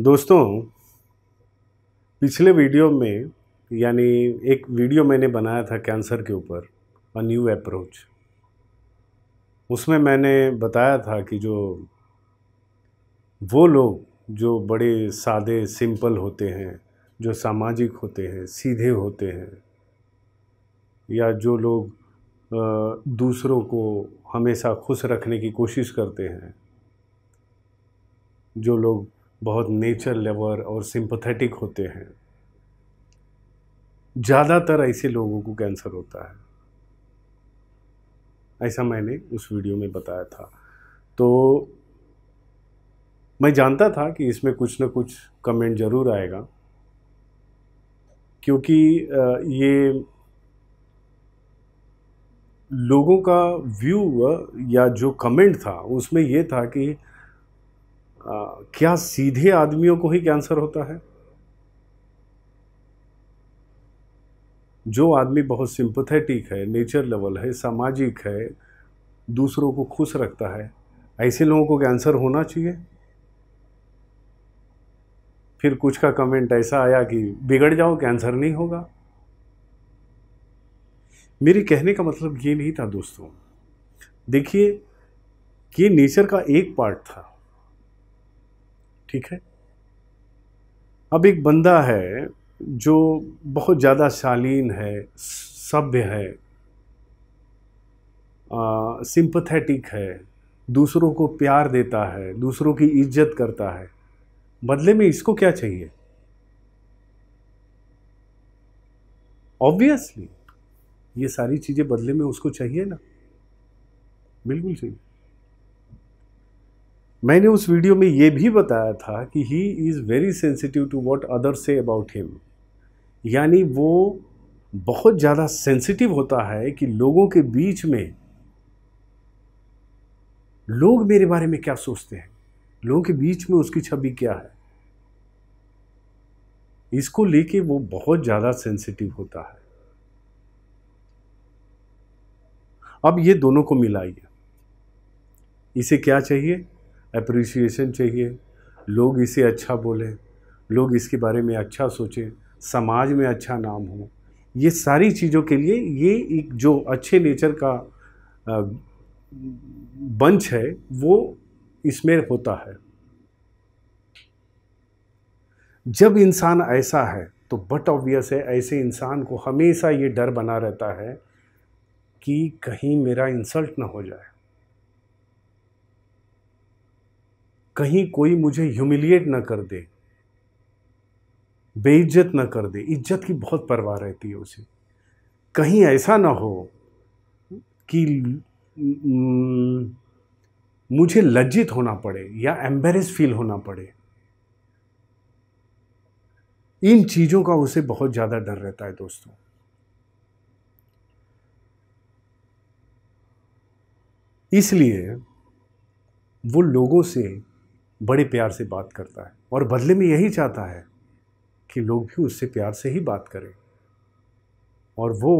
दोस्तों पिछले वीडियो में यानी एक वीडियो मैंने बनाया था कैंसर के ऊपर अ न्यू अप्रोच उसमें मैंने बताया था कि जो वो लोग जो बड़े सादे सिंपल होते हैं जो सामाजिक होते हैं सीधे होते हैं या जो लोग दूसरों को हमेशा खुश रखने की कोशिश करते हैं जो लोग बहुत नेचर लेवर और सिंपथेटिक होते हैं ज़्यादातर ऐसे लोगों को कैंसर होता है ऐसा मैंने उस वीडियो में बताया था तो मैं जानता था कि इसमें कुछ ना कुछ कमेंट ज़रूर आएगा क्योंकि ये लोगों का व्यू या जो कमेंट था उसमें ये था कि आ, क्या सीधे आदमियों को ही कैंसर होता है जो आदमी बहुत सिंपथेटिक है नेचर लेवल है सामाजिक है दूसरों को खुश रखता है ऐसे लोगों को कैंसर होना चाहिए फिर कुछ का कमेंट ऐसा आया कि बिगड़ जाओ कैंसर नहीं होगा मेरे कहने का मतलब ये नहीं था दोस्तों देखिए ये नेचर का एक पार्ट था ठीक है अब एक बंदा है जो बहुत ज़्यादा शालीन है सभ्य है सिंपथेटिक है दूसरों को प्यार देता है दूसरों की इज्जत करता है बदले में इसको क्या चाहिए ऑब्वियसली ये सारी चीज़ें बदले में उसको चाहिए ना बिल्कुल चाहिए मैंने उस वीडियो में ये भी बताया था कि he is very sensitive to what other say about him यानी वो बहुत ज़्यादा सेंसिटिव होता है कि लोगों के बीच में लोग मेरे बारे में क्या सोचते हैं लोगों के बीच में उसकी छवि क्या है इसको लेके वो बहुत ज़्यादा सेंसिटिव होता है अब ये दोनों को मिलाइए इसे क्या चाहिए अप्रिसिएशन चाहिए लोग इसे अच्छा बोलें लोग इसके बारे में अच्छा सोचें समाज में अच्छा नाम हो ये सारी चीज़ों के लिए ये एक जो अच्छे नेचर का बंच है वो इसमें होता है जब इंसान ऐसा है तो बट ऑब्वियस है ऐसे इंसान को हमेशा ये डर बना रहता है कि कहीं मेरा इंसल्ट ना हो जाए कहीं कोई मुझे ह्यूमिलिएट ना कर दे बेइज्जत ना कर दे इज्जत की बहुत परवाह रहती है उसे कहीं ऐसा ना हो कि मुझे लज्जित होना पड़े या एम्बेरेस फील होना पड़े इन चीज़ों का उसे बहुत ज़्यादा डर रहता है दोस्तों इसलिए वो लोगों से बड़े प्यार से बात करता है और बदले में यही चाहता है कि लोग भी उससे प्यार से ही बात करें और वो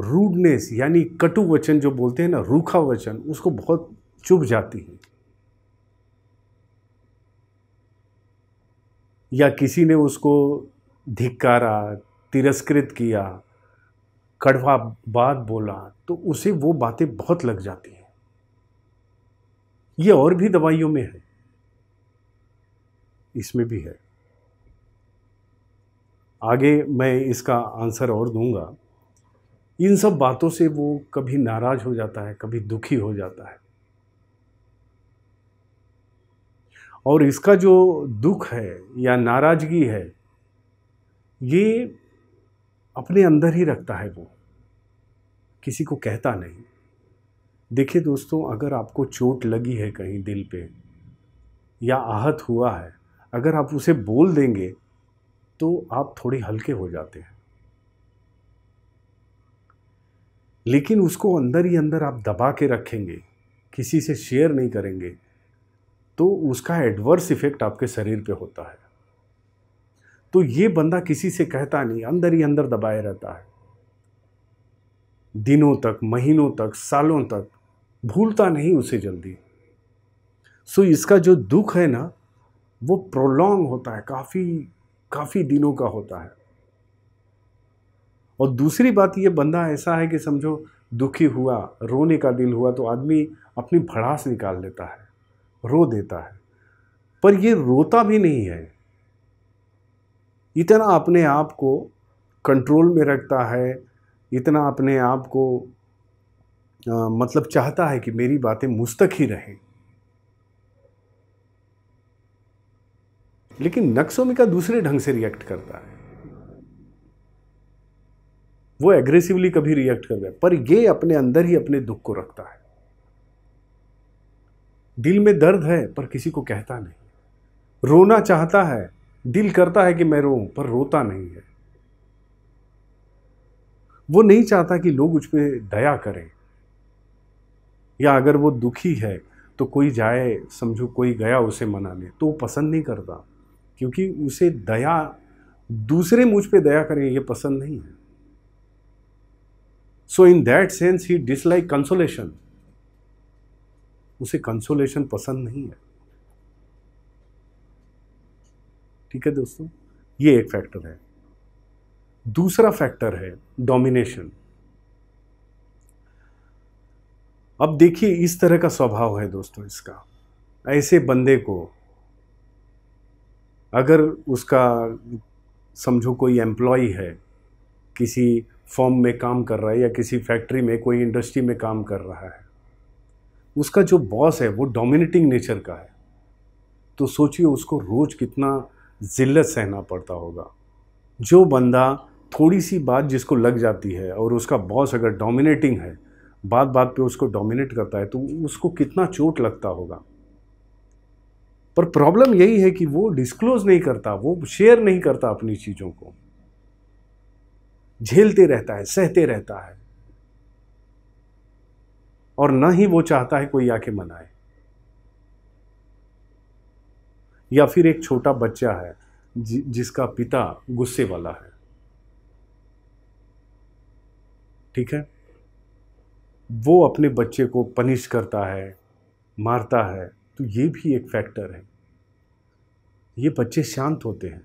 रूडनेस यानी कटु वचन जो बोलते हैं ना रूखा वचन उसको बहुत चुभ जाती है या किसी ने उसको धिक्कारा तिरस्कृत किया कड़वा बात बोला तो उसे वो बातें बहुत लग जाती हैं ये और भी दवाइयों में है इसमें भी है आगे मैं इसका आंसर और दूंगा इन सब बातों से वो कभी नाराज हो जाता है कभी दुखी हो जाता है और इसका जो दुख है या नाराज़गी है ये अपने अंदर ही रखता है वो किसी को कहता नहीं देखिए दोस्तों अगर आपको चोट लगी है कहीं दिल पे या आहत हुआ है अगर आप उसे बोल देंगे तो आप थोड़े हल्के हो जाते हैं लेकिन उसको अंदर ही अंदर आप दबा के रखेंगे किसी से शेयर नहीं करेंगे तो उसका एडवर्स इफेक्ट आपके शरीर पे होता है तो ये बंदा किसी से कहता नहीं अंदर ही अंदर दबाए रहता है दिनों तक महीनों तक सालों तक भूलता नहीं उसे जल्दी सो so, इसका जो दुख है ना वो प्रोलॉन्ग होता है काफ़ी काफ़ी दिनों का होता है और दूसरी बात ये बंदा ऐसा है कि समझो दुखी हुआ रोने का दिल हुआ तो आदमी अपनी भड़ास निकाल लेता है रो देता है पर ये रोता भी नहीं है इतना अपने आप को कंट्रोल में रखता है इतना अपने आप को आ, मतलब चाहता है कि मेरी बातें मुझ तक ही रहें लेकिन नक्सोमिका दूसरे ढंग से रिएक्ट करता है वो एग्रेसिवली कभी रिएक्ट कर गया पर ये अपने अंदर ही अपने दुख को रखता है दिल में दर्द है पर किसी को कहता नहीं रोना चाहता है दिल करता है कि मैं रोऊं पर रोता नहीं है वो नहीं चाहता कि लोग उस पर दया करें या अगर वो दुखी है तो कोई जाए समझो कोई गया उसे मनाने तो वो पसंद नहीं करता क्योंकि उसे दया दूसरे मुझ पे दया करें ये पसंद नहीं है so in that sense he dislike consolation उसे कंसोलेशन पसंद नहीं है ठीक है दोस्तों ये एक फैक्टर है दूसरा फैक्टर है डोमिनेशन अब देखिए इस तरह का स्वभाव है दोस्तों इसका ऐसे बंदे को अगर उसका समझो कोई एम्प्लॉय है किसी फॉर्म में काम कर रहा है या किसी फैक्ट्री में कोई इंडस्ट्री में काम कर रहा है उसका जो बॉस है वो डोमिनेटिंग नेचर का है तो सोचिए उसको रोज़ कितना ज़िल्लत सहना पड़ता होगा जो बंदा थोड़ी सी बात जिसको लग जाती है और उसका बॉस अगर डोमिनेटिंग है बात बात पे उसको डोमिनेट करता है तो उसको कितना चोट लगता होगा पर प्रॉब्लम यही है कि वो डिस्क्लोज नहीं करता वो शेयर नहीं करता अपनी चीज़ों को झेलते रहता है सहते रहता है और ना ही वो चाहता है कोई आके मनाए या फिर एक छोटा बच्चा है जिसका पिता गुस्से वाला है ठीक है वो अपने बच्चे को पनिश करता है मारता है तो ये भी एक फैक्टर है ये बच्चे शांत होते हैं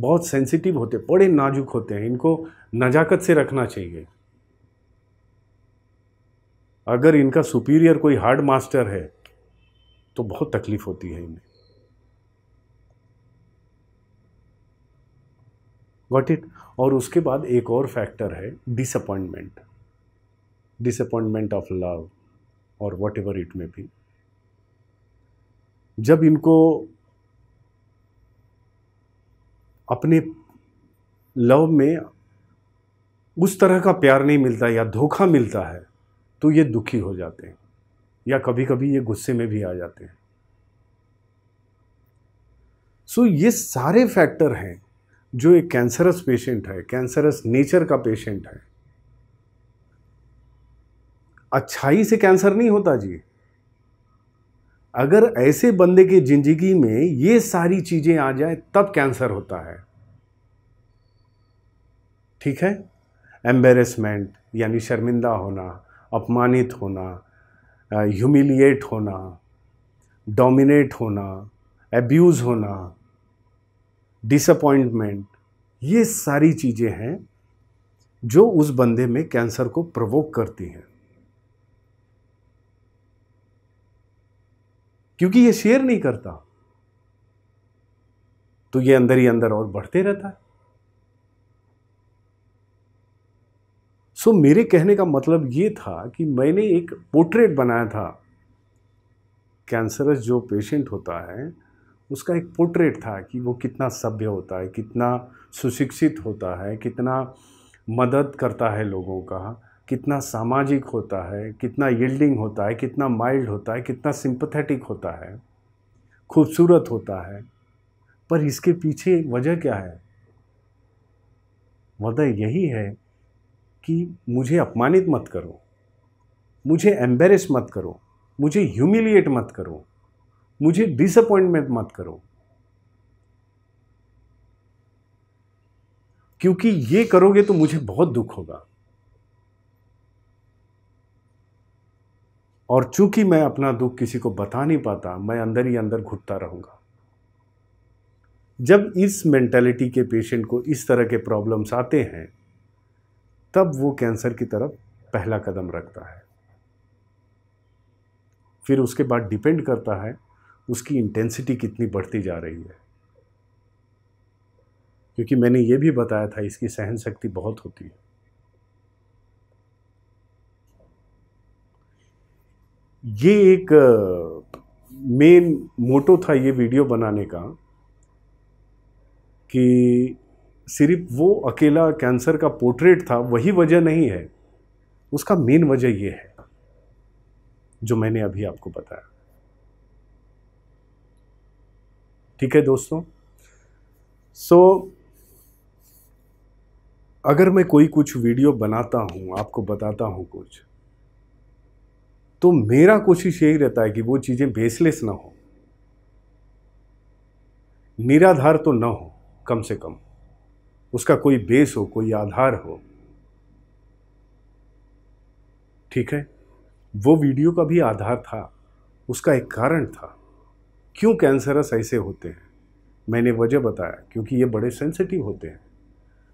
बहुत सेंसिटिव होते हैं बड़े नाजुक होते हैं इनको नजाकत से रखना चाहिए अगर इनका सुपीरियर कोई हार्ड मास्टर है तो बहुत तकलीफ होती है इन्हें गॉट इट और उसके बाद एक और फैक्टर है डिसअपॉइंटमेंट डिसअपॉइंटमेंट ऑफ लव और वॉट एवर इट में भी जब इनको अपने लव में उस तरह का प्यार नहीं मिलता या धोखा मिलता है तो ये दुखी हो जाते हैं या कभी कभी ये गुस्से में भी आ जाते हैं सो so, ये सारे फैक्टर हैं जो एक कैंसरस पेशेंट है कैंसरस नेचर का पेशेंट है अच्छाई से कैंसर नहीं होता जी अगर ऐसे बंदे की ज़िंदगी में ये सारी चीज़ें आ जाए तब कैंसर होता है ठीक है एम्बेरसमेंट यानी शर्मिंदा होना अपमानित होना ह्यूमिलिएट होना डोमिनेट होना एब्यूज़ होना डिसअपॉइंटमेंट ये सारी चीज़ें हैं जो उस बंदे में कैंसर को प्रवोक करती हैं क्योंकि ये शेयर नहीं करता तो ये अंदर ही अंदर और बढ़ते रहता है सो so, मेरे कहने का मतलब ये था कि मैंने एक पोर्ट्रेट बनाया था कैंसरस जो पेशेंट होता है उसका एक पोर्ट्रेट था कि वो कितना सभ्य होता है कितना सुशिक्षित होता है कितना मदद करता है लोगों का कितना सामाजिक होता है कितना यील्डिंग होता है कितना माइल्ड होता है कितना सिंपथेटिक होता है खूबसूरत होता है पर इसके पीछे वजह क्या है वजह यही है कि मुझे अपमानित मत करो मुझे एम्बेरस मत करो मुझे ह्यूमिलिएट मत करो मुझे डिसअपॉइंटमेंट मत करो क्योंकि ये करोगे तो मुझे बहुत दुख होगा और चूंकि मैं अपना दुख किसी को बता नहीं पाता मैं अंदर ही अंदर घुटता रहूंगा जब इस मेंटेलिटी के पेशेंट को इस तरह के प्रॉब्लम्स आते हैं तब वो कैंसर की तरफ पहला कदम रखता है फिर उसके बाद डिपेंड करता है उसकी इंटेंसिटी कितनी बढ़ती जा रही है क्योंकि मैंने ये भी बताया था इसकी सहन शक्ति बहुत होती है ये एक मेन मोटो था ये वीडियो बनाने का कि सिर्फ वो अकेला कैंसर का पोर्ट्रेट था वही वजह नहीं है उसका मेन वजह ये है जो मैंने अभी आपको बताया ठीक है दोस्तों सो so, अगर मैं कोई कुछ वीडियो बनाता हूँ आपको बताता हूँ कुछ तो मेरा कोशिश यही रहता है कि वो चीज़ें बेसलेस ना हो निराधार तो ना हो कम से कम उसका कोई बेस हो कोई आधार हो ठीक है वो वीडियो का भी आधार था उसका एक कारण था क्यों कैंसरस ऐसे होते हैं मैंने वजह बताया क्योंकि ये बड़े सेंसिटिव होते हैं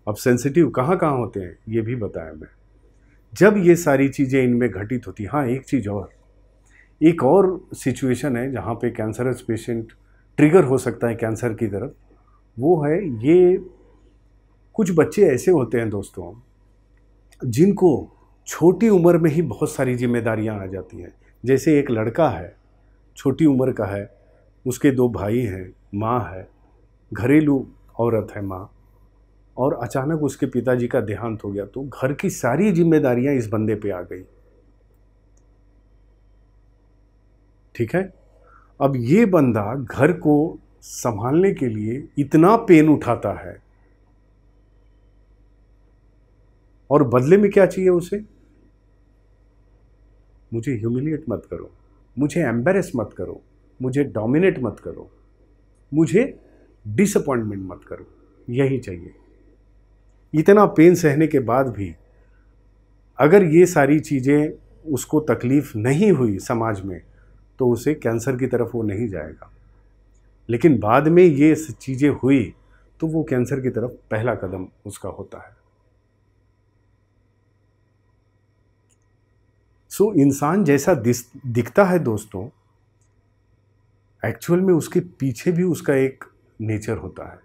अब सेंसिटिव कहाँ कहाँ होते हैं ये भी बताया मैं जब ये सारी चीज़ें इनमें घटित होती हाँ एक चीज़ और एक और सिचुएशन है जहाँ पे कैंसरस पेशेंट ट्रिगर हो सकता है कैंसर की तरफ वो है ये कुछ बच्चे ऐसे होते हैं दोस्तों जिनको छोटी उम्र में ही बहुत सारी जिम्मेदारियाँ आ जाती हैं जैसे एक लड़का है छोटी उम्र का है उसके दो भाई हैं माँ है घरेलू औरत है माँ और अचानक उसके पिताजी का देहांत हो गया तो घर की सारी जिम्मेदारियां इस बंदे पे आ गई ठीक है अब ये बंदा घर को संभालने के लिए इतना पेन उठाता है और बदले में क्या चाहिए उसे मुझे ह्यूमिलिएट मत करो मुझे एम्बेरस मत करो मुझे डोमिनेट मत करो मुझे डिसअपॉइंटमेंट मत करो यही चाहिए इतना पेन सहने के बाद भी अगर ये सारी चीज़ें उसको तकलीफ़ नहीं हुई समाज में तो उसे कैंसर की तरफ वो नहीं जाएगा लेकिन बाद में ये चीज़ें हुई तो वो कैंसर की तरफ पहला कदम उसका होता है सो so, इंसान जैसा दिखता है दोस्तों एक्चुअल में उसके पीछे भी उसका एक नेचर होता है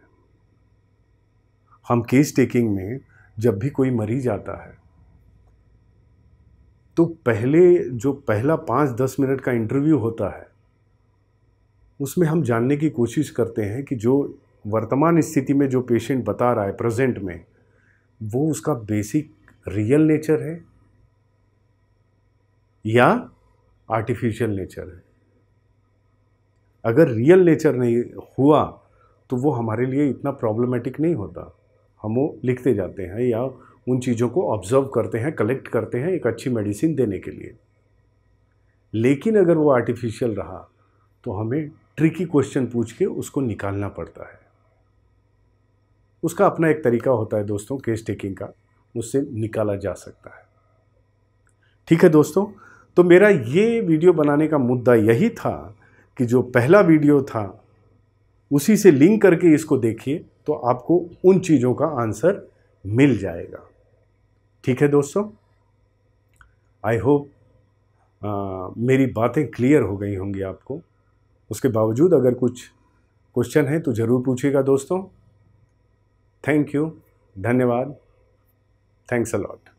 हम केस टेकिंग में जब भी कोई मरीज आता है तो पहले जो पहला पाँच दस मिनट का इंटरव्यू होता है उसमें हम जानने की कोशिश करते हैं कि जो वर्तमान स्थिति में जो पेशेंट बता रहा है प्रेजेंट में वो उसका बेसिक रियल नेचर है या आर्टिफिशियल नेचर है अगर रियल नेचर नहीं हुआ तो वो हमारे लिए इतना प्रॉब्लमेटिक नहीं होता हम वो लिखते जाते हैं या उन चीज़ों को ऑब्जर्व करते हैं कलेक्ट करते हैं एक अच्छी मेडिसिन देने के लिए लेकिन अगर वो आर्टिफिशियल रहा तो हमें ट्रिकी क्वेश्चन पूछ के उसको निकालना पड़ता है उसका अपना एक तरीका होता है दोस्तों केस टेकिंग का उससे निकाला जा सकता है ठीक है दोस्तों तो मेरा ये वीडियो बनाने का मुद्दा यही था कि जो पहला वीडियो था उसी से लिंक करके इसको देखिए तो आपको उन चीज़ों का आंसर मिल जाएगा ठीक है दोस्तों आई होप मेरी बातें क्लियर हो गई होंगी आपको उसके बावजूद अगर कुछ क्वेश्चन है तो ज़रूर पूछिएगा दोस्तों थैंक यू धन्यवाद थैंक्स अ लॉट